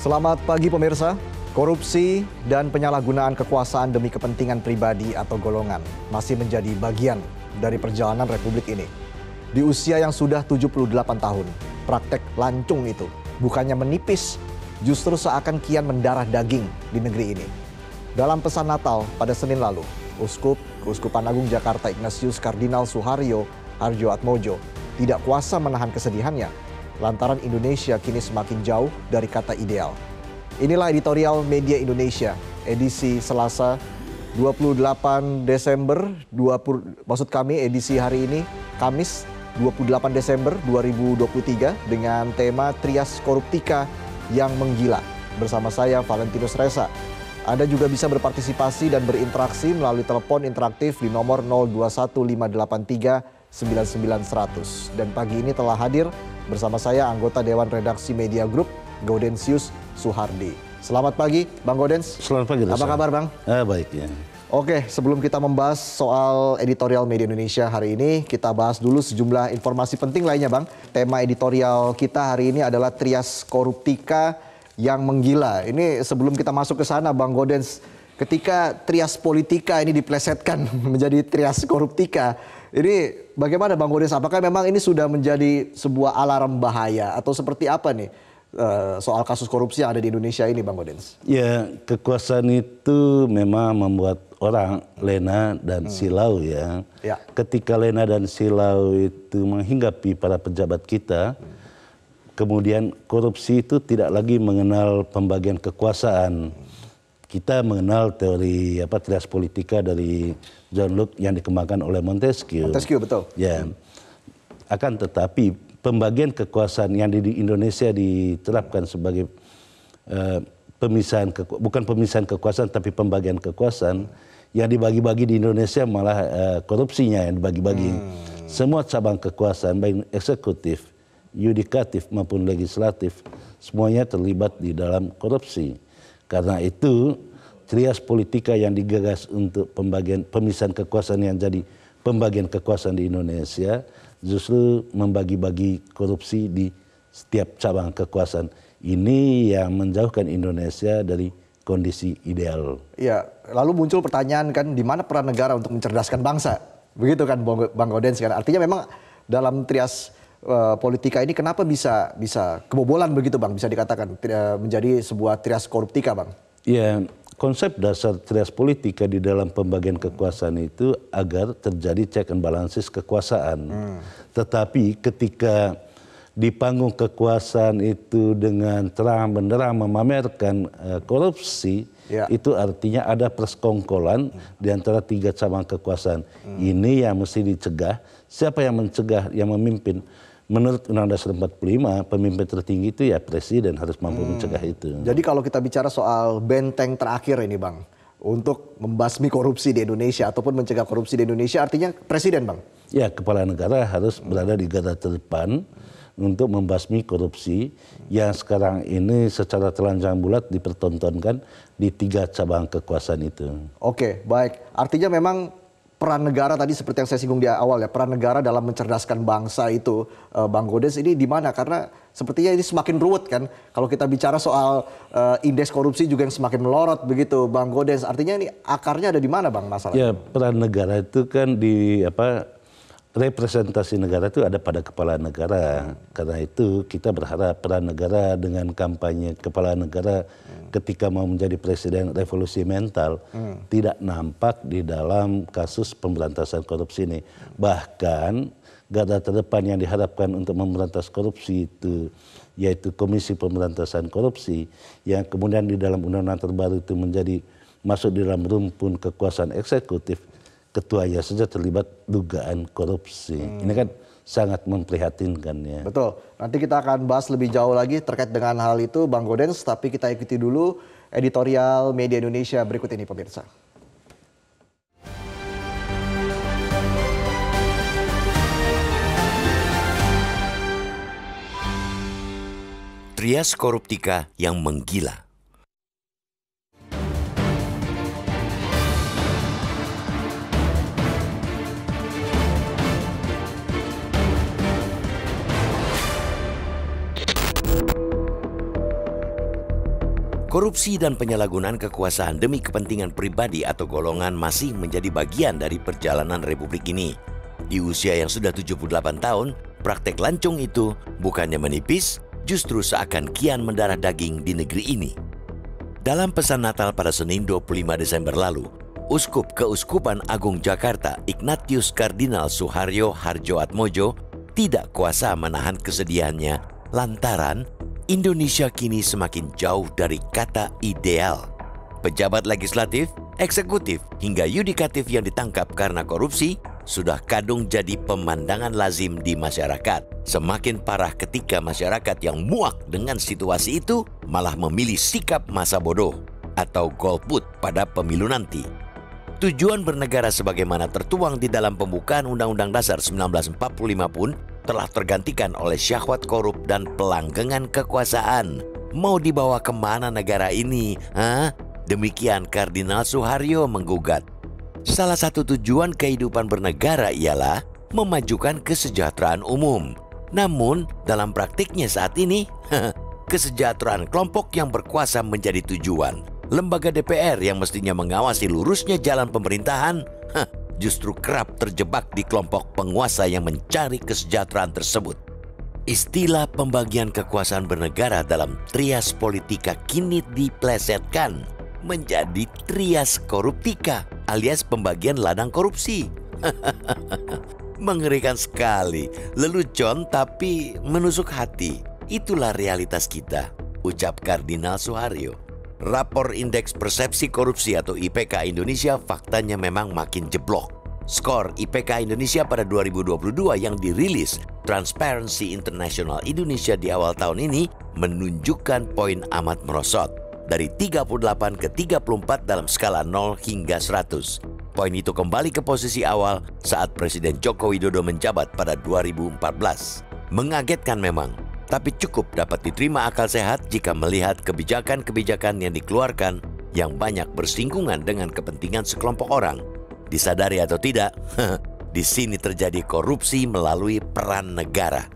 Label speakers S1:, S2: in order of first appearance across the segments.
S1: Selamat pagi pemirsa. Korupsi dan penyalahgunaan kekuasaan demi kepentingan pribadi atau golongan masih menjadi bagian dari perjalanan republik ini. Di usia yang sudah 78 tahun, praktek lancung itu bukannya menipis, justru seakan kian mendarah daging di negeri ini. Dalam pesan Natal pada Senin lalu, Uskup Keuskupan Agung Jakarta Ignatius Kardinal Suharyo Arjo Atmojo tidak kuasa menahan kesedihannya lantaran Indonesia kini semakin jauh dari kata ideal. Inilah editorial Media Indonesia edisi Selasa 28 Desember 20 maksud kami edisi hari ini Kamis 28 Desember 2023 dengan tema Trias Koruptika yang menggila bersama saya Valentinus Reza. Anda juga bisa berpartisipasi dan berinteraksi melalui telepon interaktif di nomor 021583 dan pagi ini telah hadir Bersama saya anggota Dewan Redaksi Media Group, Gaudensius Suhardi. Selamat pagi, Bang Gaudens. Selamat pagi. Apa saya. kabar, Bang? Eh, baik ya. Oke, sebelum kita membahas soal editorial media Indonesia hari ini, kita bahas dulu sejumlah informasi penting lainnya, Bang. Tema editorial kita hari ini adalah trias koruptika yang menggila. Ini sebelum kita masuk ke sana, Bang Gaudens, ketika trias politika ini diplesetkan menjadi trias koruptika, ini bagaimana Bang Godes? Apakah memang ini sudah menjadi sebuah alarm bahaya atau seperti apa nih eh, soal kasus korupsi yang ada di Indonesia ini Bang Godens?
S2: Ya kekuasaan itu memang membuat orang lena dan hmm. silau ya. ya. Ketika lena dan silau itu menghinggapi para pejabat kita, hmm. kemudian korupsi itu tidak lagi mengenal pembagian kekuasaan. Hmm kita mengenal teori apa trias politika dari John Locke yang dikembangkan oleh Montesquieu. Montesquieu betul. Ya. Akan tetapi pembagian kekuasaan yang di Indonesia diterapkan sebagai uh, pemisahan bukan pemisahan kekuasaan tapi pembagian kekuasaan yang dibagi-bagi di Indonesia malah uh, korupsinya yang dibagi-bagi. Hmm. Semua cabang kekuasaan baik eksekutif, yudikatif maupun legislatif semuanya terlibat di dalam korupsi. Karena itu trias politika yang digagas untuk pembagian pemisahan kekuasaan yang jadi pembagian kekuasaan di Indonesia justru membagi-bagi korupsi di setiap cabang kekuasaan. Ini yang menjauhkan Indonesia dari kondisi ideal.
S1: Ya, lalu muncul pertanyaan kan di mana peran negara untuk mencerdaskan bangsa? Begitu kan Bang Godens kan. Artinya memang dalam trias Eh, politika ini kenapa bisa bisa kebobolan begitu bang bisa dikatakan menjadi sebuah trias koruptika bang?
S2: Ya konsep dasar trias politika di dalam pembagian kekuasaan itu agar terjadi check and balances kekuasaan. Hmm. Tetapi ketika di panggung kekuasaan itu dengan terang benderang memamerkan eh, korupsi ya. itu artinya ada persekongkolan hmm. di antara tiga cabang kekuasaan. Hmm. Ini yang mesti dicegah. Siapa yang mencegah yang memimpin? menurut Undang-Undang 45 pemimpin tertinggi itu ya presiden harus mampu hmm. mencegah itu.
S1: Jadi kalau kita bicara soal benteng terakhir ini Bang, untuk membasmi korupsi di Indonesia ataupun mencegah korupsi di Indonesia artinya presiden Bang?
S2: Ya kepala negara harus berada di garda terdepan untuk membasmi korupsi yang sekarang ini secara telanjang bulat dipertontonkan di tiga cabang kekuasaan itu.
S1: Oke, baik. Artinya memang peran negara tadi seperti yang saya singgung di awal ya, peran negara dalam mencerdaskan bangsa itu, uh, Bang Godes ini di mana? Karena sepertinya ini semakin ruwet kan. Kalau kita bicara soal uh, indeks korupsi juga yang semakin melorot begitu, Bang Godes. Artinya ini akarnya ada di mana, Bang masalah? Ya,
S2: peran negara itu kan di apa representasi negara itu ada pada kepala negara. Karena itu kita berharap peran negara dengan kampanye kepala negara hmm. ketika mau menjadi presiden revolusi mental hmm. tidak nampak di dalam kasus pemberantasan korupsi ini. Bahkan garda terdepan yang diharapkan untuk memberantas korupsi itu yaitu Komisi Pemberantasan Korupsi yang kemudian di dalam undang-undang terbaru itu menjadi masuk di dalam rumpun kekuasaan eksekutif ketua ya saja terlibat dugaan korupsi. Hmm. Ini kan sangat memprihatinkan
S1: ya. Betul. Nanti kita akan bahas lebih jauh lagi terkait dengan hal itu Bang Godens, tapi kita ikuti dulu editorial Media Indonesia berikut ini pemirsa.
S3: Trias Koruptika yang menggila. Korupsi dan penyalahgunaan kekuasaan demi kepentingan pribadi atau golongan masih menjadi bagian dari perjalanan republik ini. Di usia yang sudah 78 tahun, praktek lancung itu bukannya menipis, justru seakan kian mendarah daging di negeri ini. Dalam pesan Natal pada Senin 25 Desember lalu, Uskup Keuskupan Agung Jakarta Ignatius Kardinal Suharyo Harjo Atmojo tidak kuasa menahan kesedihannya lantaran Indonesia kini semakin jauh dari kata ideal. Pejabat legislatif, eksekutif, hingga yudikatif yang ditangkap karena korupsi sudah kadung jadi pemandangan lazim di masyarakat. Semakin parah ketika masyarakat yang muak dengan situasi itu malah memilih sikap masa bodoh atau golput pada pemilu nanti. Tujuan bernegara sebagaimana tertuang di dalam pembukaan Undang-Undang Dasar 1945 pun telah tergantikan oleh syahwat korup dan pelanggengan kekuasaan. Mau dibawa kemana negara ini? Hah? Demikian Kardinal Suharyo menggugat. Salah satu tujuan kehidupan bernegara ialah memajukan kesejahteraan umum. Namun, dalam praktiknya saat ini, kesejahteraan kelompok yang berkuasa menjadi tujuan. Lembaga DPR yang mestinya mengawasi lurusnya jalan pemerintahan justru kerap terjebak di kelompok penguasa yang mencari kesejahteraan tersebut. Istilah pembagian kekuasaan bernegara dalam trias politika kini diplesetkan menjadi trias koruptika alias pembagian ladang korupsi. Mengerikan sekali, lelucon tapi menusuk hati. Itulah realitas kita, ucap Kardinal Soeharyo. Rapor Indeks Persepsi Korupsi atau IPK Indonesia faktanya memang makin jeblok. Skor IPK Indonesia pada 2022 yang dirilis Transparency International Indonesia di awal tahun ini menunjukkan poin amat merosot dari 38 ke 34 dalam skala 0 hingga 100. Poin itu kembali ke posisi awal saat Presiden Joko Widodo menjabat pada 2014. Mengagetkan memang, tapi cukup dapat diterima akal sehat jika melihat kebijakan-kebijakan yang dikeluarkan yang banyak bersinggungan dengan kepentingan sekelompok orang. Disadari atau tidak, di sini terjadi korupsi melalui peran negara.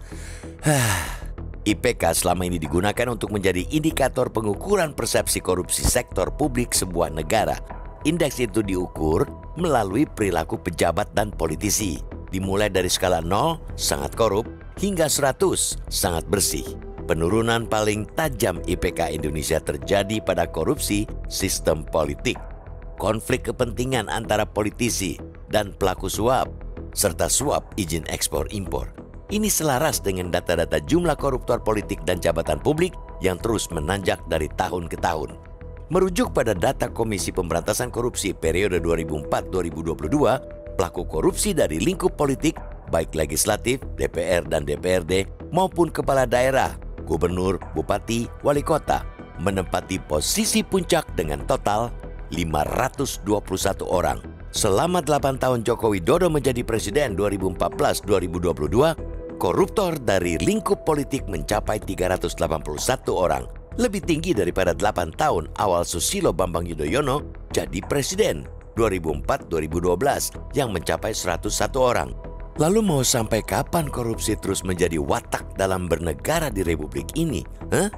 S3: IPK selama ini digunakan untuk menjadi indikator pengukuran persepsi korupsi sektor publik sebuah negara. Indeks itu diukur melalui perilaku pejabat dan politisi, dimulai dari skala 0 sangat korup hingga 100 sangat bersih. Penurunan paling tajam IPK Indonesia terjadi pada korupsi sistem politik, konflik kepentingan antara politisi dan pelaku suap, serta suap izin ekspor-impor. Ini selaras dengan data-data jumlah koruptor politik dan jabatan publik yang terus menanjak dari tahun ke tahun. Merujuk pada data Komisi Pemberantasan Korupsi periode 2004-2022, pelaku korupsi dari lingkup politik baik legislatif, DPR dan DPRD, maupun kepala daerah, gubernur, bupati, wali kota, menempati posisi puncak dengan total 521 orang. Selama 8 tahun Jokowi Dodo menjadi presiden 2014-2022, koruptor dari lingkup politik mencapai 381 orang, lebih tinggi daripada 8 tahun awal Susilo Bambang Yudhoyono jadi presiden 2004-2012 yang mencapai 101 orang. Lalu mau sampai kapan korupsi terus menjadi watak dalam bernegara di republik ini? Huh?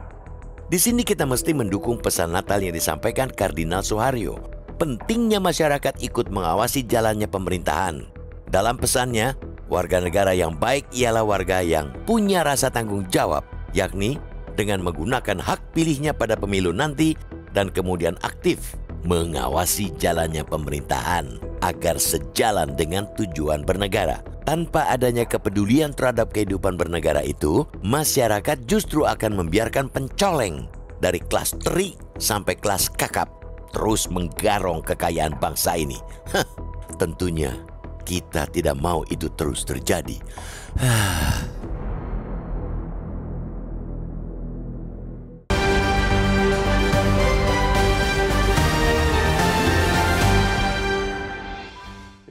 S3: Di sini kita mesti mendukung pesan Natal yang disampaikan Kardinal Soeharyo. Pentingnya masyarakat ikut mengawasi jalannya pemerintahan. Dalam pesannya, warga negara yang baik ialah warga yang punya rasa tanggung jawab, yakni dengan menggunakan hak pilihnya pada pemilu nanti dan kemudian aktif mengawasi jalannya pemerintahan agar sejalan dengan tujuan bernegara. Tanpa adanya kepedulian terhadap kehidupan bernegara itu, masyarakat justru akan membiarkan pencoleng dari kelas teri sampai kelas kakap terus menggarong kekayaan bangsa ini. Hah, tentunya kita tidak mau itu terus terjadi.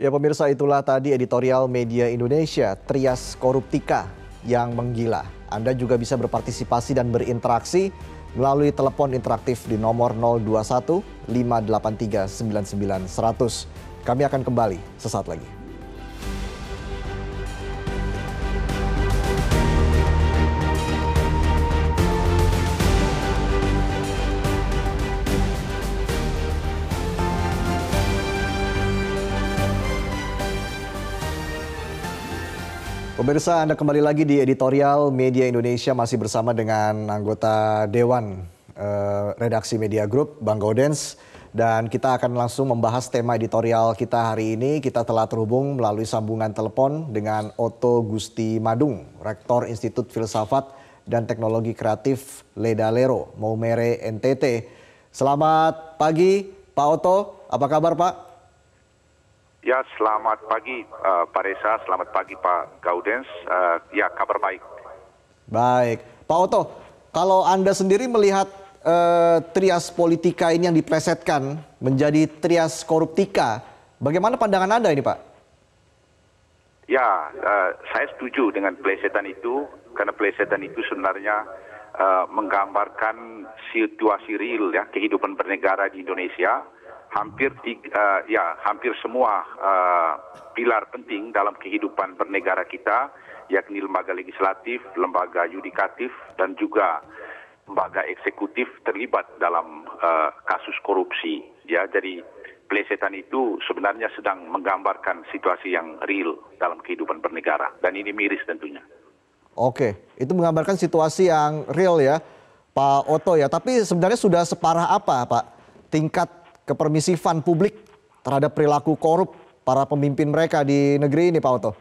S1: Ya pemirsa itulah tadi editorial media Indonesia Trias Koruptika yang menggila. Anda juga bisa berpartisipasi dan berinteraksi melalui telepon interaktif di nomor 021 583 99 100. Kami akan kembali sesaat lagi. Pemirsa, Anda kembali lagi di editorial Media Indonesia masih bersama dengan anggota Dewan eh, Redaksi Media Group, Bang Gaudens. Dan kita akan langsung membahas tema editorial kita hari ini. Kita telah terhubung melalui sambungan telepon dengan Otto Gusti Madung, Rektor Institut Filsafat dan Teknologi Kreatif Leda Lero, Maumere NTT. Selamat pagi Pak Otto, apa kabar Pak?
S4: Ya, selamat pagi uh, Pak Reza, selamat pagi Pak Gaudens. Uh, ya, kabar baik.
S1: Baik. Pak Oto, kalau Anda sendiri melihat uh, trias politika ini yang dipresetkan menjadi trias koruptika, bagaimana pandangan Anda ini Pak?
S4: Ya, uh, saya setuju dengan plesetan itu, karena plesetan itu sebenarnya uh, menggambarkan situasi real ya kehidupan bernegara di Indonesia hampir tiga, eh, ya hampir semua uh, pilar penting dalam kehidupan bernegara kita yakni lembaga legislatif, lembaga yudikatif dan juga lembaga eksekutif terlibat dalam uh, kasus korupsi ya jadi pelesetan itu sebenarnya sedang menggambarkan situasi yang real dalam kehidupan bernegara dan ini miris tentunya.
S1: Oke, itu menggambarkan situasi yang real ya Pak Oto ya. Tapi sebenarnya sudah separah apa Pak tingkat kepermisifan publik terhadap perilaku korup para pemimpin mereka di negeri ini Pak Oto?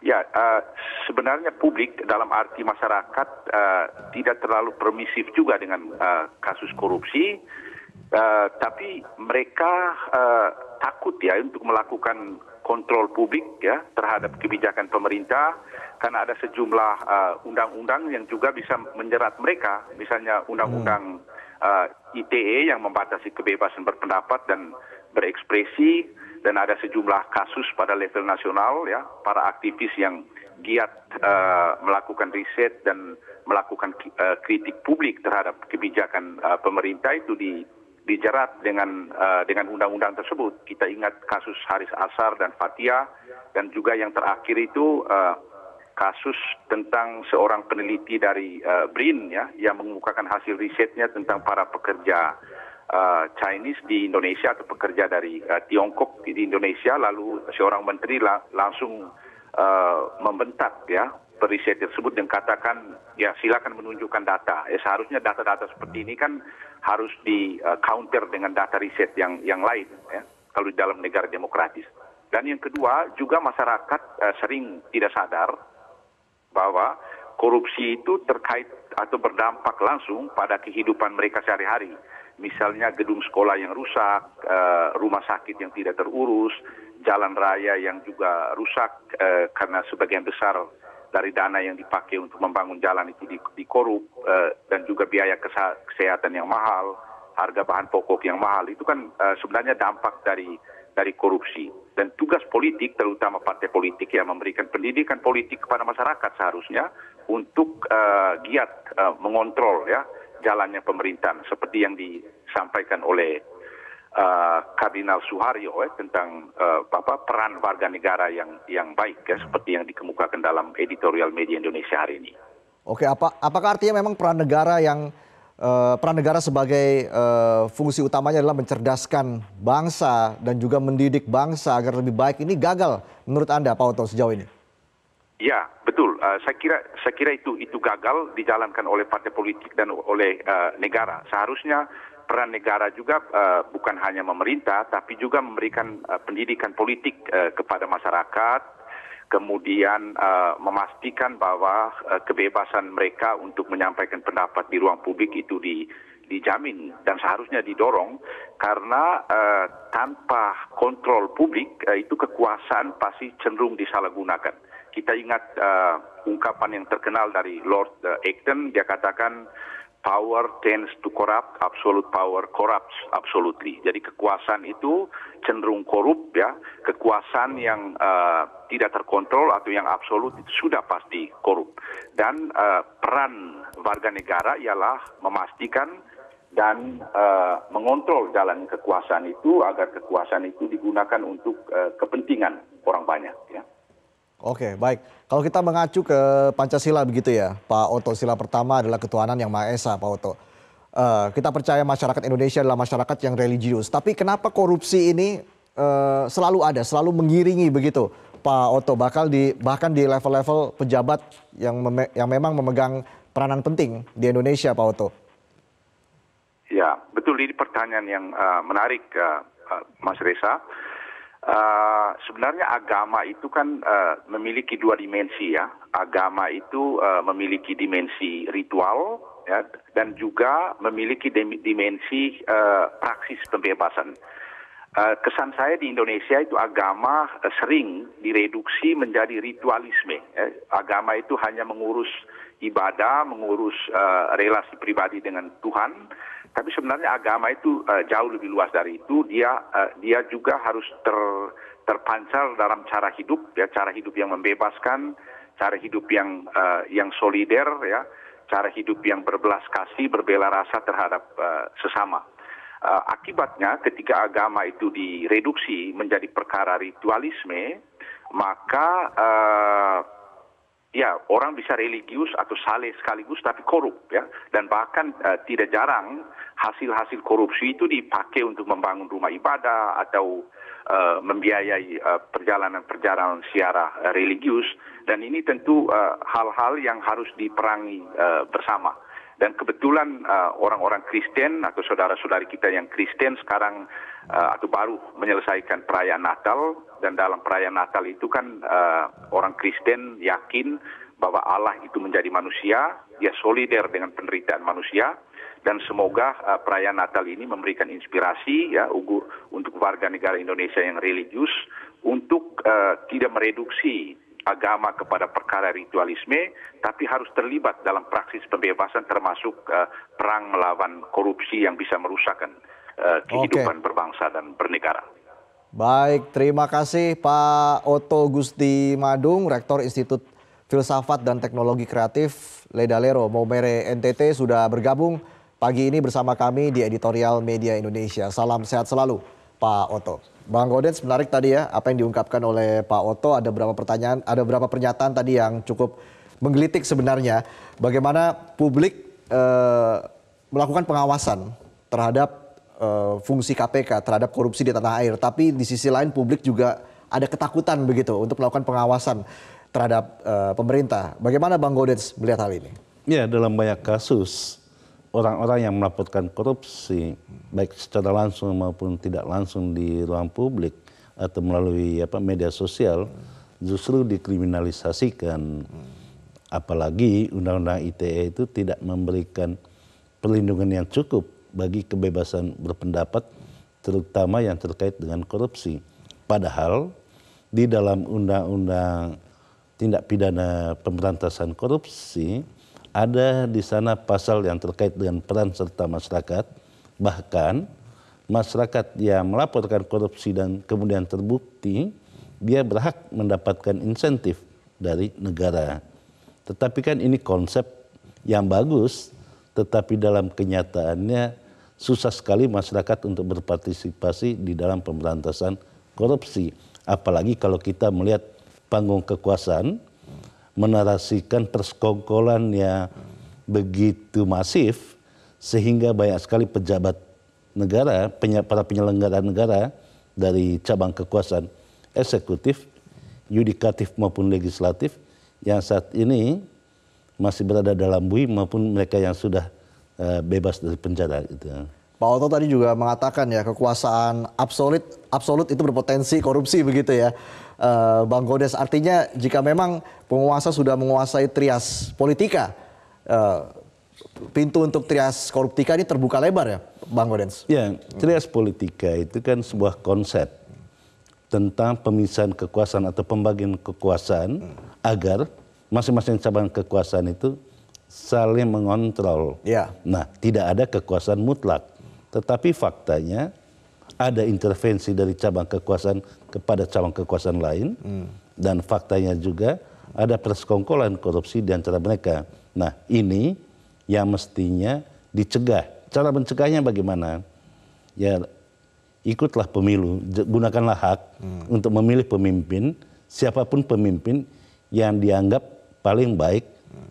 S4: Ya, uh, sebenarnya publik dalam arti masyarakat uh, tidak terlalu permisif juga dengan uh, kasus korupsi, uh, tapi mereka uh, takut ya untuk melakukan kontrol publik ya terhadap kebijakan pemerintah karena ada sejumlah undang-undang uh, yang juga bisa menjerat mereka, misalnya hmm. undang-undang hmm. Eh, ITE yang membatasi kebebasan berpendapat dan berekspresi dan ada sejumlah kasus pada level nasional ya para aktivis yang giat uh, melakukan riset dan melakukan uh, kritik publik terhadap kebijakan uh, pemerintah itu di dijerat dengan uh, dengan undang-undang tersebut. Kita ingat kasus Haris Asar dan Fatia dan juga yang terakhir itu uh, kasus tentang seorang peneliti dari uh, BRIN ya yang mengemukakan hasil risetnya tentang para pekerja uh, Chinese di Indonesia atau pekerja dari uh, Tiongkok di Indonesia lalu seorang menteri la langsung uh, membentak ya periset tersebut dan katakan ya silakan menunjukkan data. Ya, seharusnya data-data seperti ini kan harus di counter dengan data riset yang yang lain ya kalau di dalam negara demokratis. Dan yang kedua juga masyarakat uh, sering tidak sadar bahwa korupsi itu terkait atau berdampak langsung pada kehidupan mereka sehari-hari. Misalnya gedung sekolah yang rusak, eh, rumah sakit yang tidak terurus, jalan raya yang juga rusak eh, karena sebagian besar dari dana yang dipakai untuk membangun jalan itu dikorup eh, dan juga biaya kesehatan yang mahal, harga bahan pokok yang mahal itu kan sebenarnya dampak dari dari korupsi dan tugas politik terutama partai politik yang memberikan pendidikan politik kepada masyarakat seharusnya untuk uh, giat uh, mengontrol ya jalannya pemerintahan seperti yang disampaikan oleh uh, Kardinal Suharyo ya, eh, tentang uh, apa peran warga negara yang yang baik ya seperti yang dikemukakan dalam editorial media
S5: Indonesia hari ini.
S1: Oke, apa apakah artinya memang peran negara yang Eh, peran negara sebagai uh, fungsi utamanya adalah mencerdaskan bangsa dan juga mendidik bangsa agar lebih baik ini gagal menurut Anda Pak Oto sejauh ini?
S4: Ya, betul. Uh, saya kira saya kira itu itu gagal dijalankan oleh partai politik dan oleh uh, negara. Seharusnya peran negara juga uh, bukan hanya memerintah tapi juga memberikan uh, pendidikan politik uh, kepada masyarakat kemudian eh, memastikan bahwa eh, kebebasan mereka untuk menyampaikan pendapat di ruang publik itu dijamin dan seharusnya didorong karena eh, tanpa kontrol publik itu kekuasaan pasti cenderung disalahgunakan. Kita ingat ungkapan yang terkenal dari Lord Acton, dia katakan power tends to corrupt, absolute power corrupts absolutely. Jadi kekuasaan itu cenderung korup ya, kekuasaan yang uh, tidak terkontrol atau yang absolut itu sudah pasti korup. Dan uh, peran warga negara ialah memastikan dan uh, mengontrol jalan kekuasaan itu agar kekuasaan itu digunakan untuk
S6: uh, kepentingan orang
S1: banyak ya. Oke, baik. Kalau kita mengacu ke Pancasila begitu ya, Pak Oto. Sila pertama adalah ketuhanan yang Maha Esa, Pak Oto. Uh, kita percaya masyarakat Indonesia adalah masyarakat yang religius. Tapi kenapa korupsi ini uh, selalu ada, selalu mengiringi begitu, Pak Oto? Bakal di bahkan di level-level pejabat yang meme, yang memang memegang peranan penting di Indonesia, Pak Oto.
S4: Ya, betul ini pertanyaan yang uh, menarik, uh, Mas Reza. Eh, sebenarnya agama itu kan uh, memiliki dua dimensi ya. Agama itu uh, memiliki dimensi ritual ya, dan juga memiliki dimensi uh, praksis pembebasan. Uh, kesan saya di Indonesia itu agama uh, sering direduksi menjadi ritualisme. Ya. agama itu hanya mengurus ibadah, mengurus uh, relasi pribadi dengan Tuhan, tapi sebenarnya agama itu eh, jauh lebih luas dari itu dia eh, dia juga harus ter, terpancar dalam cara hidup ya cara hidup yang membebaskan cara hidup yang uh, yang solider ya cara hidup yang berbelas kasih berbela rasa terhadap uh, sesama uh, akibatnya ketika agama itu direduksi menjadi perkara ritualisme maka uh, ya orang bisa religius atau saleh sekaligus tapi korup ya dan bahkan uh, tidak jarang hasil-hasil korupsi itu dipakai untuk membangun rumah ibadah atau uh, membiayai eh, perjalanan-perjalanan uh, siarah uh, religius dan ini tentu hal-hal uh, yang harus diperangi uh, bersama dan kebetulan orang-orang uh, Kristen atau saudara-saudari kita yang Kristen sekarang uh, atau baru menyelesaikan perayaan Natal dan dalam perayaan Natal itu kan uh, orang Kristen yakin bahwa Allah itu menjadi manusia, dia solider dengan penderitaan manusia, dan semoga uh, perayaan Natal ini memberikan inspirasi ya untuk warga negara Indonesia yang religius untuk uh, tidak mereduksi agama kepada perkara ritualisme, tapi harus terlibat dalam praksis pembebasan termasuk uh, perang melawan korupsi yang bisa merusakkan uh, kehidupan okay. berbangsa dan bernegara.
S1: Baik, terima kasih Pak Oto Gusti Madung, Rektor Institut Filsafat dan Teknologi Kreatif Ledalero Maumere NTT sudah bergabung pagi ini bersama kami di Editorial Media Indonesia. Salam sehat selalu Pak Oto. Bang Godet, menarik tadi ya apa yang diungkapkan oleh Pak Oto ada beberapa pertanyaan, ada beberapa pernyataan tadi yang cukup menggelitik sebenarnya bagaimana publik eh, melakukan pengawasan terhadap Eh, fungsi KPK terhadap korupsi di tanah air. Tapi di sisi lain publik juga ada ketakutan begitu untuk melakukan pengawasan terhadap uh, pemerintah. Bagaimana Bang Godets melihat hal ini?
S2: Ya dalam banyak kasus orang-orang yang melaporkan korupsi baik secara langsung maupun tidak langsung di ruang publik atau melalui apa media sosial justru dikriminalisasikan. Apalagi undang-undang ITE itu tidak memberikan perlindungan yang cukup bagi kebebasan berpendapat terutama yang terkait dengan korupsi. Padahal di dalam undang-undang tindak pidana pemberantasan korupsi ada di sana pasal yang terkait dengan peran serta masyarakat. Bahkan masyarakat yang melaporkan korupsi dan kemudian terbukti dia berhak mendapatkan insentif dari negara. Tetapi kan ini konsep yang bagus, tetapi dalam kenyataannya susah sekali masyarakat untuk berpartisipasi di dalam pemberantasan korupsi. Apalagi kalau kita melihat panggung kekuasaan menarasikan persekongkolannya begitu masif sehingga banyak sekali pejabat negara, para penyelenggara negara dari cabang kekuasaan eksekutif, yudikatif maupun legislatif yang saat ini masih berada dalam bui maupun mereka yang sudah Eh, bebas dari penjara gitu.
S1: Pak Oto tadi juga mengatakan ya kekuasaan absolut absolut itu berpotensi korupsi begitu ya. Eh, Bang Godes artinya jika memang penguasa sudah menguasai trias politika eh, pintu untuk trias koruptika ini terbuka lebar ya Bang Godes.
S2: Ya, trias politika itu kan sebuah konsep tentang pemisahan kekuasaan atau pembagian kekuasaan agar masing-masing cabang kekuasaan itu saling mengontrol. Ya. Nah, tidak ada kekuasaan mutlak. Tetapi faktanya ada intervensi dari cabang kekuasaan kepada cabang kekuasaan lain hmm. dan faktanya juga ada persekongkolan korupsi di antara mereka. Nah, ini yang mestinya dicegah. Cara mencegahnya bagaimana? Ya ikutlah pemilu, gunakanlah hak hmm. untuk memilih pemimpin, siapapun pemimpin yang dianggap paling baik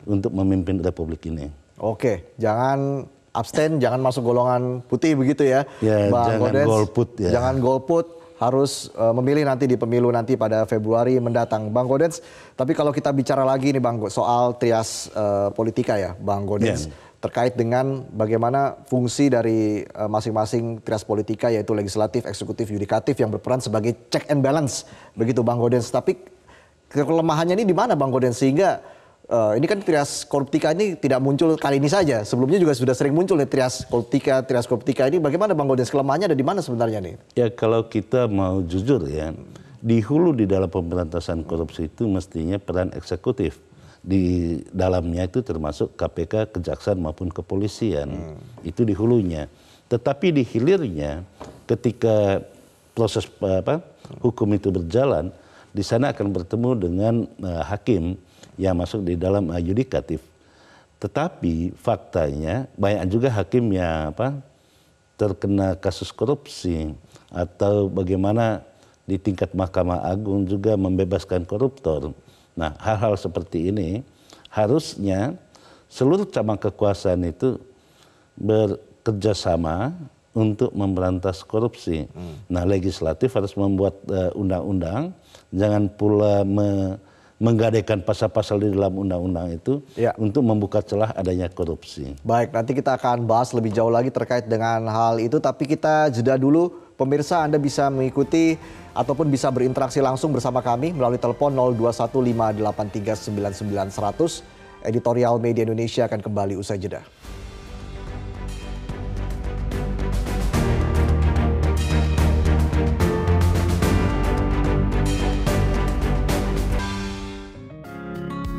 S2: untuk memimpin republik ini.
S1: Oke, jangan abstain, jangan masuk golongan putih begitu ya, ya Bang jangan Godes. Golput, ya. Jangan golput, harus uh, memilih nanti di pemilu nanti pada Februari mendatang, Bang Godes. Tapi kalau kita bicara lagi nih Bang soal trias uh, politika ya, Bang Godes, Yeah. Terkait dengan bagaimana fungsi dari uh, masing-masing trias politika yaitu legislatif, eksekutif, yudikatif yang berperan sebagai check and balance begitu Bang Godens. Tapi kelemahannya ini di mana Bang Godens sehingga Uh, ini kan trias koruptika ini tidak muncul kali ini saja. Sebelumnya juga sudah sering muncul nih trias koruptika, trias koruptika ini. Bagaimana Bang Godes kelemahannya ada di mana sebenarnya nih?
S2: Ya kalau kita mau jujur ya, di hulu di dalam pemberantasan korupsi itu mestinya peran eksekutif. Di dalamnya itu termasuk KPK, Kejaksaan maupun kepolisian. Hmm. Itu di hulunya. Tetapi di hilirnya ketika proses eh, apa hukum itu berjalan, di sana akan bertemu dengan uh, hakim yang masuk di dalam eh, yudikatif. Tetapi faktanya banyak juga hakim yang apa terkena kasus korupsi atau bagaimana di tingkat Mahkamah Agung juga membebaskan koruptor. Nah, hal-hal seperti ini harusnya seluruh cabang kekuasaan itu bekerja sama untuk memberantas korupsi. Hmm. Nah, legislatif harus membuat eh, undang-undang, uh, jangan pula me menggadaikan pasal-pasal di dalam undang-undang itu
S1: ya. untuk membuka celah adanya korupsi. Baik, nanti kita akan bahas lebih jauh lagi terkait dengan hal itu, tapi kita jeda dulu. Pemirsa, Anda bisa mengikuti ataupun bisa berinteraksi langsung bersama kami melalui telepon 02158399100. Editorial Media Indonesia akan kembali usai jeda.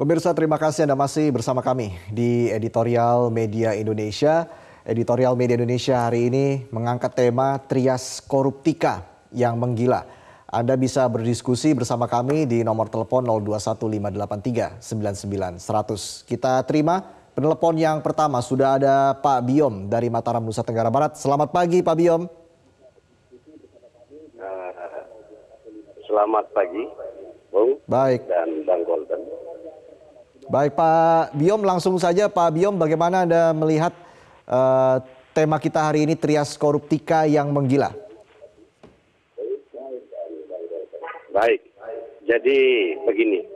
S1: Pemirsa terima kasih Anda masih bersama kami di Editorial Media Indonesia. Editorial Media Indonesia hari ini mengangkat tema Trias Koruptika yang menggila. Anda bisa berdiskusi bersama kami di nomor telepon 02158399100. Kita terima penelepon yang pertama sudah ada Pak Biom dari Mataram Nusa Tenggara Barat. Selamat pagi Pak Biom.
S5: Selamat pagi, Bung. Baik. Dan Bang Golden.
S1: Baik Pak Biom, langsung saja Pak Biom bagaimana Anda melihat uh, tema kita hari ini trias koruptika yang menggila?
S6: Baik,
S5: jadi begini.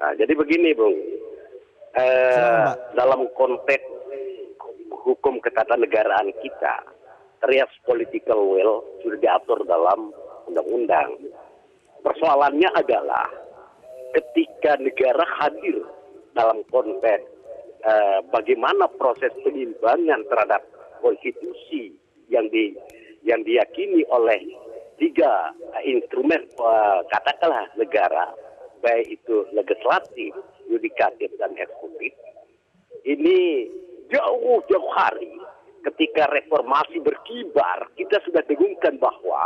S5: Nah, jadi begini Bung, eh, dalam konteks hukum ketatanegaraan kita, real political will sudah diatur dalam undang-undang. Persoalannya adalah ketika negara hadir dalam konteks eh, bagaimana proses penimbangan terhadap konstitusi yang di yang diyakini oleh tiga eh, instrumen eh, katakanlah negara baik itu legislatif, yudikatif dan eksekutif ini jauh jauh hari ketika reformasi berkibar, kita sudah dengungkan bahwa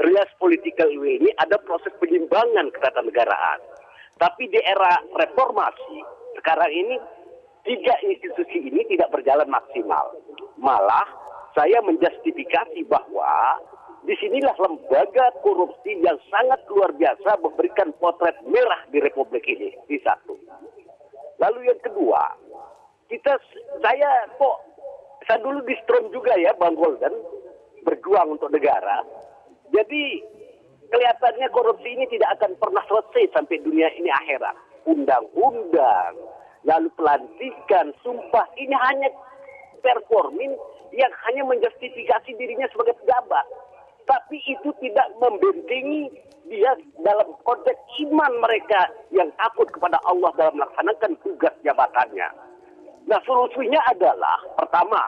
S5: rias politikal ini ada proses penyimbangan ketatanegaraan. Tapi di era reformasi, sekarang ini tiga institusi ini tidak berjalan maksimal. Malah saya menjustifikasi bahwa disinilah lembaga korupsi yang sangat luar biasa memberikan potret merah di Republik ini di satu. Lalu yang kedua, kita saya kok saya dulu di Strom juga ya Bang Golden berjuang untuk negara. Jadi kelihatannya korupsi ini tidak akan pernah selesai sampai dunia ini akhirat. Undang-undang, lalu pelantikan, sumpah ini hanya performin yang hanya menjustifikasi dirinya sebagai pejabat. Tapi itu tidak membentengi dia dalam konteks iman mereka yang takut kepada Allah dalam melaksanakan tugas jabatannya. Nah, solusinya adalah pertama,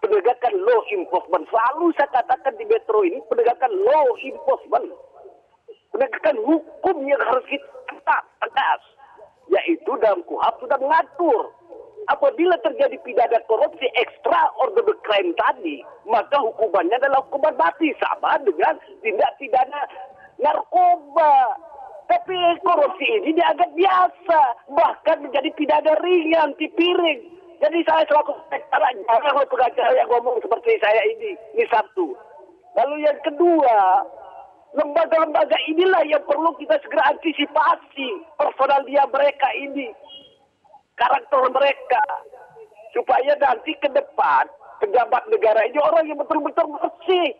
S5: penegakan law enforcement. Selalu saya katakan di Metro ini penegakan law enforcement. Penegakan hukum yang harus kita tegas. Yaitu dalam kuhap sudah mengatur. Apabila terjadi pidana korupsi ekstra order crime tadi, maka hukumannya adalah hukuman mati sama dengan tindak pidana narkoba tapi korupsi ini dianggap biasa, bahkan menjadi pidana ringan di Jadi saya selaku pengacara jangan oleh pengacara yang ngomong seperti saya ini, ini satu. Lalu yang kedua, lembaga-lembaga inilah yang perlu kita segera antisipasi personal dia mereka ini, karakter mereka, supaya nanti ke depan pejabat negara ini orang yang betul-betul bersih,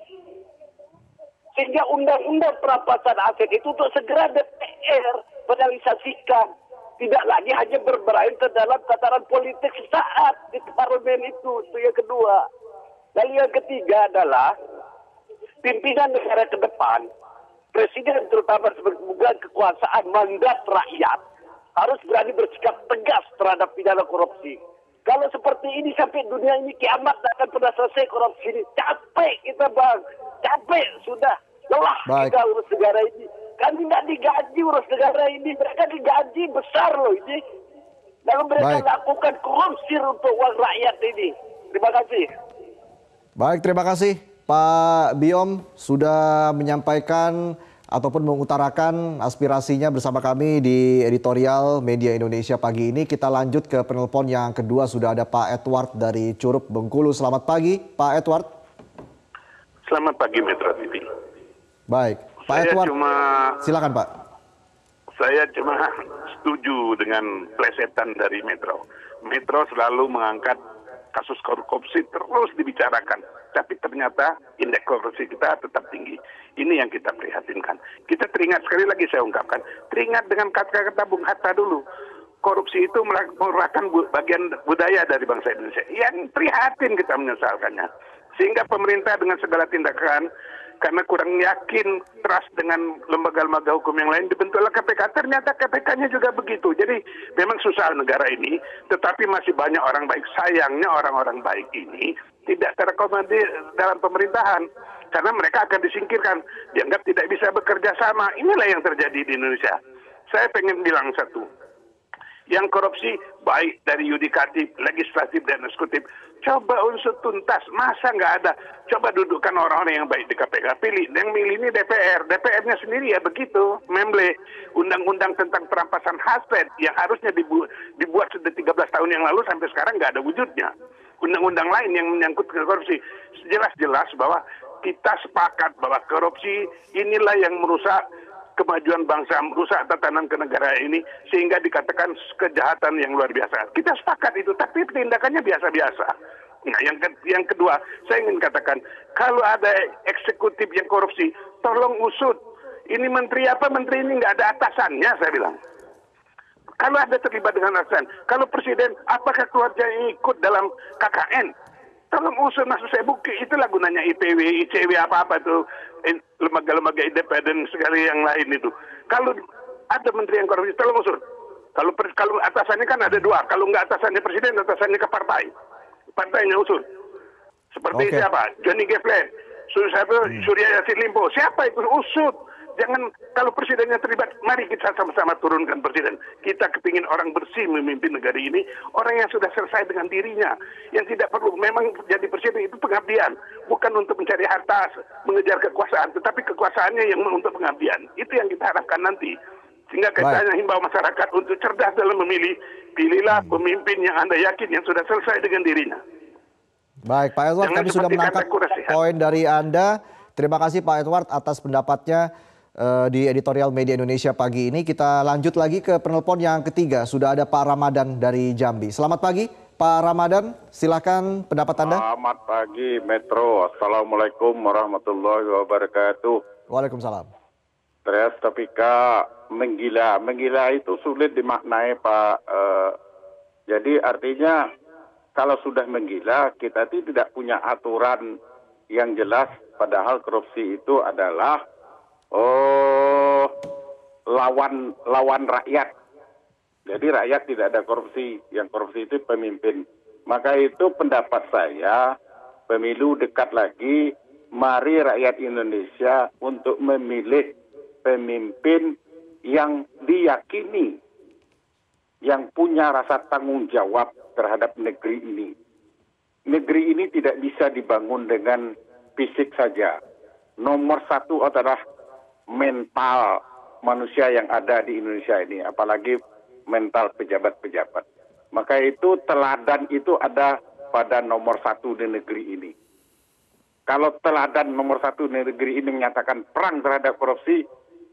S5: sehingga undang-undang perampasan aset itu untuk segera DPR penalisasikan tidak lagi hanya ke dalam tataran politik saat di parlemen itu itu yang kedua lalu yang ketiga adalah pimpinan negara ke depan presiden terutama sebagai kekuasaan mandat rakyat harus berani bersikap tegas terhadap pidana korupsi kalau seperti ini sampai dunia ini kiamat akan pernah selesai korupsi ini capek kita bang capek sudah lelah Baik. kita urus negara ini. Kami tidak digaji urus negara ini. Mereka digaji besar loh ini. Lalu mereka Baik. lakukan korupsi untuk uang rakyat ini. Terima kasih.
S1: Baik, terima kasih Pak Biom sudah menyampaikan ataupun mengutarakan aspirasinya bersama kami di editorial Media Indonesia pagi ini. Kita lanjut ke penelpon yang kedua sudah ada Pak Edward dari Curup Bengkulu. Selamat pagi, Pak Edward.
S6: Selamat pagi Metro TV. Baik. Pak saya Edward, cuma, silakan Pak. Saya cuma setuju dengan plesetan dari Metro. Metro selalu mengangkat kasus korupsi terus dibicarakan. Tapi ternyata indeks korupsi kita tetap tinggi. Ini yang kita prihatinkan. Kita teringat sekali lagi saya ungkapkan. Teringat dengan kata-kata Bung Hatta dulu. Korupsi itu merupakan bagian budaya dari bangsa Indonesia. Yang prihatin kita menyesalkannya. Sehingga pemerintah dengan segala tindakan karena kurang yakin trust dengan lembaga-lembaga hukum yang lain dibentuklah KPK. Ternyata KPK-nya juga begitu. Jadi memang susah negara ini, tetapi masih banyak orang baik. Sayangnya orang-orang baik ini tidak terkomodir dalam pemerintahan karena mereka akan disingkirkan, dianggap tidak bisa bekerja sama. Inilah yang terjadi di Indonesia. Saya pengen bilang satu, yang korupsi baik dari yudikatif, legislatif dan eksekutif Coba unsur tuntas, masa nggak ada? Coba dudukkan orang-orang yang baik di KPK, pilih. Yang milih ini DPR, DPR-nya sendiri ya begitu. Memble, undang-undang tentang perampasan aset yang harusnya dibu dibuat sudah 13 tahun yang lalu sampai sekarang nggak ada wujudnya. Undang-undang lain yang menyangkut korupsi. Jelas-jelas bahwa kita sepakat bahwa korupsi inilah yang merusak kemajuan bangsa merusak tatanan kenegaraan ini sehingga dikatakan kejahatan yang luar biasa. Kita sepakat itu, tapi tindakannya biasa-biasa. Nah, yang ke yang kedua, saya ingin katakan kalau ada eksekutif yang korupsi, tolong usut. Ini menteri apa menteri ini nggak ada atasannya, saya bilang. Kalau ada terlibat dengan atasan, kalau presiden, apakah keluarga yang ikut dalam KKN? Kalau musuh maksud saya bukti itulah gunanya IPW, ICW apa-apa itu lembaga-lembaga independen sekali yang lain itu. Kalau ada menteri yang korupsi, tolong usul. Kalau per, kalau atasannya kan ada dua, kalau nggak atasannya presiden, atasannya ke partai. Partainya usul. Seperti okay. siapa? Johnny Geflen, Surya, hmm. Surya Yassin Limpo. Siapa itu usut? jangan kalau presidennya terlibat, mari kita sama-sama turunkan presiden. Kita kepingin orang bersih memimpin negara ini, orang yang sudah selesai dengan dirinya, yang tidak perlu memang jadi presiden itu pengabdian, bukan untuk mencari harta, mengejar kekuasaan, tetapi kekuasaannya yang untuk pengabdian. Itu yang kita harapkan nanti. Sehingga kita hanya himbau masyarakat untuk cerdas dalam memilih, pilihlah hmm. pemimpin yang Anda yakin yang sudah selesai dengan dirinya.
S1: Baik, Pak Edward, kami sudah menangkap poin dari Anda. Terima kasih Pak Edward atas pendapatnya uh, di editorial media Indonesia pagi ini. Kita lanjut lagi ke penelpon yang ketiga. Sudah ada Pak Ramadan dari Jambi. Selamat pagi Pak Ramadan, silakan pendapat Anda. Selamat
S4: pagi Metro. Assalamualaikum warahmatullahi wabarakatuh.
S1: Waalaikumsalam.
S4: Terus kak menggila, menggila itu sulit dimaknai Pak. Uh, jadi artinya kalau sudah menggila kita tidak punya aturan yang jelas padahal korupsi itu adalah Oh, lawan lawan rakyat. Jadi rakyat tidak ada korupsi, yang korupsi itu pemimpin. Maka itu pendapat saya, pemilu dekat lagi, mari rakyat Indonesia untuk memilih pemimpin yang diyakini, yang punya rasa tanggung jawab terhadap negeri ini. Negeri ini tidak bisa dibangun dengan fisik saja. Nomor satu adalah mental manusia yang ada di Indonesia ini, apalagi mental pejabat-pejabat. Maka itu teladan itu ada pada nomor satu di negeri ini. Kalau teladan nomor satu di negeri ini menyatakan perang terhadap korupsi,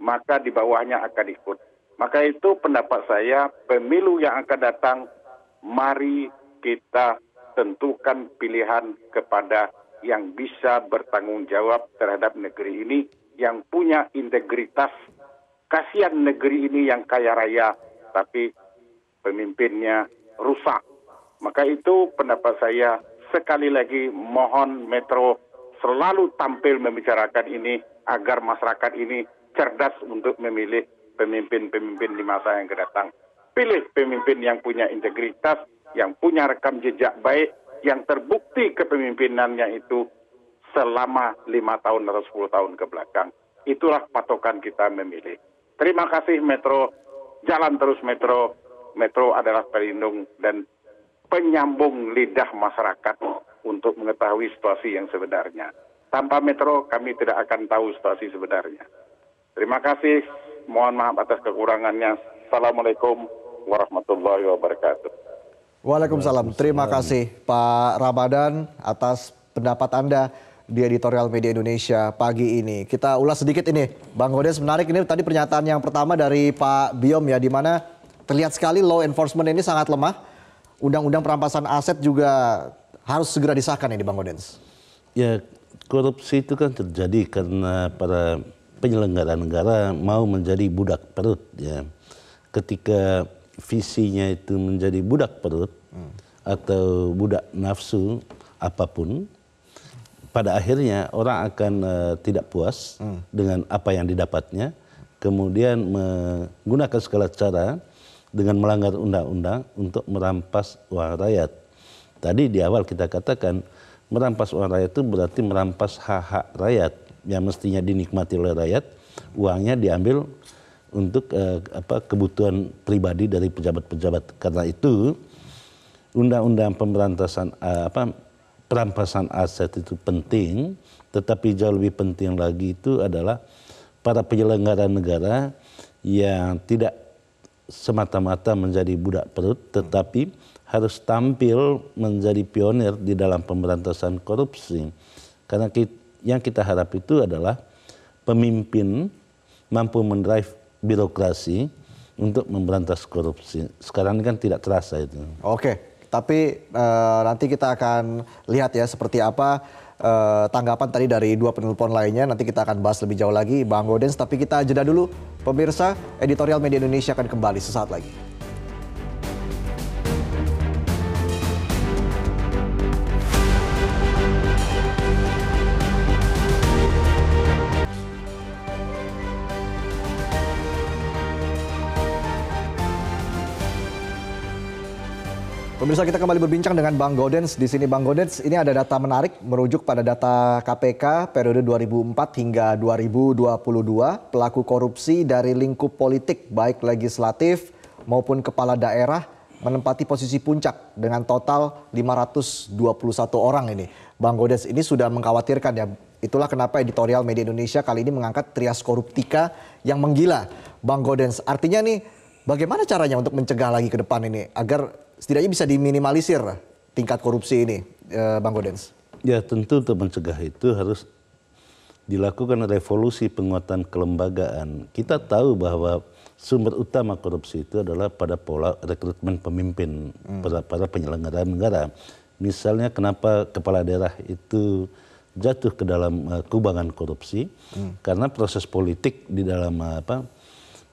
S4: maka di bawahnya akan ikut. Maka itu pendapat saya, pemilu yang akan datang, mari kita tentukan pilihan kepada yang bisa bertanggung jawab terhadap negeri ini yang punya integritas. Kasihan negeri ini yang kaya raya, tapi pemimpinnya rusak. Maka itu pendapat saya sekali lagi mohon Metro selalu tampil membicarakan ini agar masyarakat ini cerdas untuk memilih pemimpin-pemimpin di masa yang kedatang. Pilih pemimpin yang punya integritas, yang punya rekam jejak baik, yang terbukti kepemimpinannya itu selama lima tahun atau sepuluh tahun ke belakang. Itulah patokan kita memilih. Terima kasih Metro. Jalan terus Metro. Metro adalah pelindung dan penyambung lidah masyarakat untuk mengetahui situasi yang sebenarnya. Tanpa Metro kami tidak akan tahu situasi sebenarnya. Terima kasih. Mohon maaf atas kekurangannya. Assalamualaikum warahmatullahi wabarakatuh.
S1: Waalaikumsalam. Terima kasih Pak Ramadan atas pendapat Anda di editorial media Indonesia pagi ini. Kita ulas sedikit ini, Bang Godes menarik ini tadi pernyataan yang pertama dari Pak Biom ya, di mana terlihat sekali law enforcement ini sangat lemah. Undang-undang perampasan aset juga harus segera disahkan ini, Bang Godes.
S2: Ya, korupsi itu kan terjadi karena para penyelenggara negara mau menjadi budak perut ya. Ketika visinya itu menjadi budak perut hmm. atau budak nafsu apapun, pada akhirnya orang akan uh, tidak puas hmm. dengan apa yang didapatnya, kemudian menggunakan segala cara dengan melanggar undang-undang untuk merampas uang rakyat. Tadi di awal kita katakan merampas uang rakyat itu berarti merampas hak-hak rakyat yang mestinya dinikmati oleh rakyat, uangnya diambil untuk uh, apa kebutuhan pribadi dari pejabat-pejabat. Karena itu undang-undang pemberantasan eh, apa perampasan aset itu penting, tetapi jauh lebih penting lagi itu adalah para penyelenggara negara yang tidak semata-mata menjadi budak perut, tetapi harus tampil menjadi pionir di dalam pemberantasan korupsi. Karena yang kita harap itu adalah pemimpin mampu mendrive birokrasi untuk memberantas korupsi. Sekarang ini kan tidak terasa itu.
S1: Oke. Tapi uh, nanti kita akan lihat ya seperti apa uh, tanggapan tadi dari dua penelpon lainnya. Nanti kita akan bahas lebih jauh lagi Bang Godens. Tapi kita jeda dulu pemirsa. Editorial Media Indonesia akan kembali sesaat lagi. Pemirsa kita kembali berbincang dengan Bang Godens. Di sini Bang Godens ini ada data menarik merujuk pada data KPK periode 2004 hingga 2022 pelaku korupsi dari lingkup politik baik legislatif maupun kepala daerah menempati posisi puncak dengan total 521 orang ini. Bang Godens ini sudah mengkhawatirkan ya. Itulah kenapa editorial media Indonesia kali ini mengangkat trias koruptika yang menggila. Bang Godens, artinya nih Bagaimana caranya untuk mencegah lagi ke depan ini agar setidaknya bisa diminimalisir tingkat korupsi ini, uh, Bang Godens?
S2: Ya tentu untuk mencegah itu harus dilakukan revolusi penguatan kelembagaan. Kita tahu bahwa sumber utama korupsi itu adalah pada pola rekrutmen pemimpin hmm. para, para penyelenggara negara. Misalnya kenapa kepala daerah itu jatuh ke dalam uh, kubangan korupsi hmm. karena proses politik di dalam eh, apa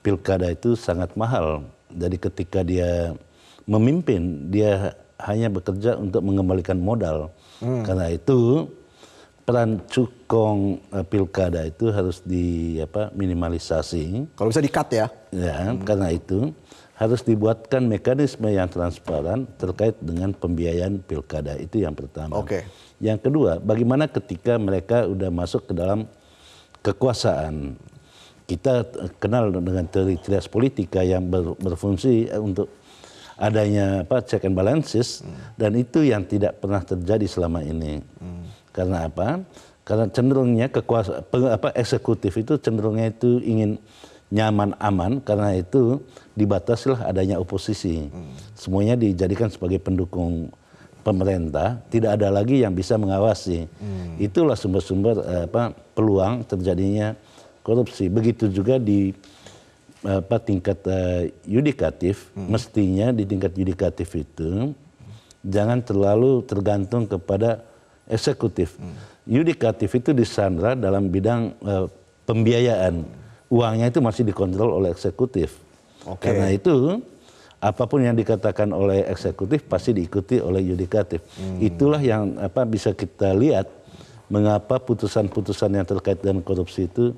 S2: pilkada itu sangat mahal. Jadi ketika dia memimpin, dia hanya bekerja untuk mengembalikan modal. Hmm. Karena itu peran cukong uh, pilkada itu harus di apa minimalisasi. Kalau bisa dikat ya. Ya, hmm. karena itu harus dibuatkan mekanisme yang transparan terkait dengan pembiayaan pilkada itu yang pertama. Oke. Okay. Yang kedua, bagaimana ketika mereka sudah masuk ke dalam kekuasaan kita eh, kenal dengan teori trias politika yang ber, berfungsi eh, untuk adanya apa check and balances hmm. dan itu yang tidak pernah terjadi selama ini. Hmm. Karena apa? Karena cenderungnya kekuasaan apa eksekutif itu cenderungnya itu ingin nyaman aman karena itu dibatasilah adanya oposisi. Hmm. Semuanya dijadikan sebagai pendukung pemerintah, tidak ada lagi yang bisa mengawasi. Hmm. Itulah sumber-sumber eh, apa peluang terjadinya korupsi. Begitu juga di apa tingkat uh, yudikatif hmm. mestinya di tingkat yudikatif itu jangan terlalu tergantung kepada eksekutif. Hmm. Yudikatif itu disandra dalam bidang uh, pembiayaan. Uangnya itu masih dikontrol oleh eksekutif. Okay. Karena itu apapun yang dikatakan oleh eksekutif pasti diikuti oleh yudikatif. Hmm. Itulah yang apa bisa kita lihat mengapa putusan-putusan yang terkait dengan korupsi itu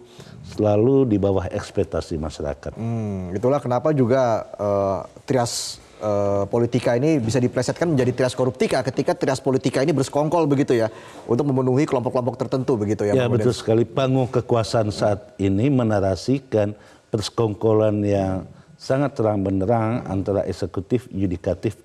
S2: selalu di bawah ekspektasi masyarakat.
S1: Hmm, itulah kenapa juga uh, trias uh, politika ini bisa diplesetkan menjadi trias koruptika ketika trias politika ini bersekongkol begitu ya untuk memenuhi kelompok-kelompok tertentu begitu ya. Ya betul
S2: sekali panggung kekuasaan saat ini menarasikan persekongkolan yang sangat
S1: terang benderang antara eksekutif, yudikatif,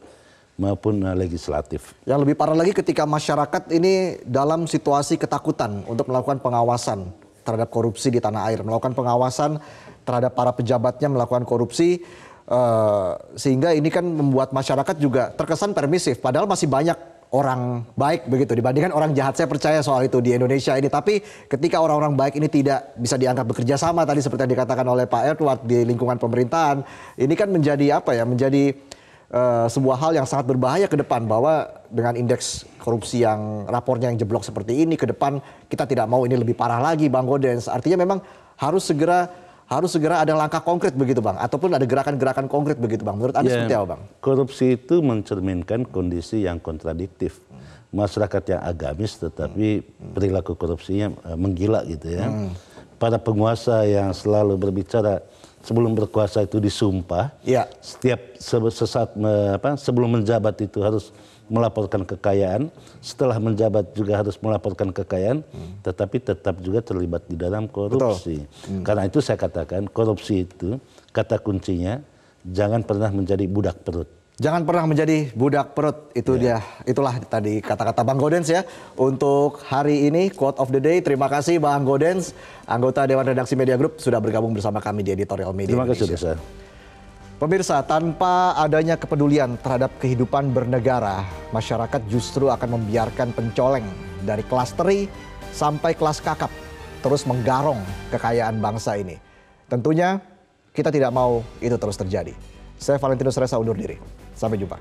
S1: maupun uh, legislatif. Yang lebih parah lagi ketika masyarakat ini dalam situasi ketakutan untuk melakukan pengawasan terhadap korupsi di tanah air, melakukan pengawasan terhadap para pejabatnya melakukan korupsi uh, sehingga ini kan membuat masyarakat juga terkesan permisif padahal masih banyak orang baik begitu dibandingkan orang jahat saya percaya soal itu di Indonesia ini tapi ketika orang-orang baik ini tidak bisa dianggap bekerja sama tadi seperti yang dikatakan oleh Pak Edward di lingkungan pemerintahan ini kan menjadi apa ya menjadi Eh, sebuah hal yang sangat berbahaya ke depan bahwa dengan indeks korupsi yang rapornya yang jeblok seperti ini ke depan kita tidak mau ini lebih parah lagi Bang Godens. Artinya memang harus segera harus segera ada langkah konkret begitu Bang ataupun ada gerakan-gerakan konkret begitu Bang. Menurut Anda ya, seperti apa Bang?
S2: Korupsi itu mencerminkan kondisi yang kontradiktif. Masyarakat yang agamis tetapi perilaku korupsinya eh, menggila gitu ya. Hmm. Para penguasa yang selalu berbicara sebelum berkuasa itu disumpah. Ya. Setiap sesaat apa, sebelum menjabat itu harus melaporkan kekayaan, setelah menjabat juga harus melaporkan kekayaan, hmm. tetapi tetap juga terlibat di dalam korupsi. Hmm. Karena itu saya katakan korupsi itu kata kuncinya
S1: jangan pernah menjadi budak perut. Jangan pernah menjadi budak perut. Itu yeah. dia. Itulah tadi kata-kata Bang Godens ya. Untuk hari ini quote of the day. Terima kasih Bang Godens, anggota Dewan Redaksi Media Group sudah bergabung bersama kami di Editorial Media. Terima kasih Indonesia. Pemirsa, tanpa adanya kepedulian terhadap kehidupan bernegara, masyarakat justru akan membiarkan pencoleng dari kelas teri sampai kelas kakap terus menggarong kekayaan bangsa ini. Tentunya kita tidak mau itu terus terjadi. Saya Valentino Reza undur diri. Sampai jumpa.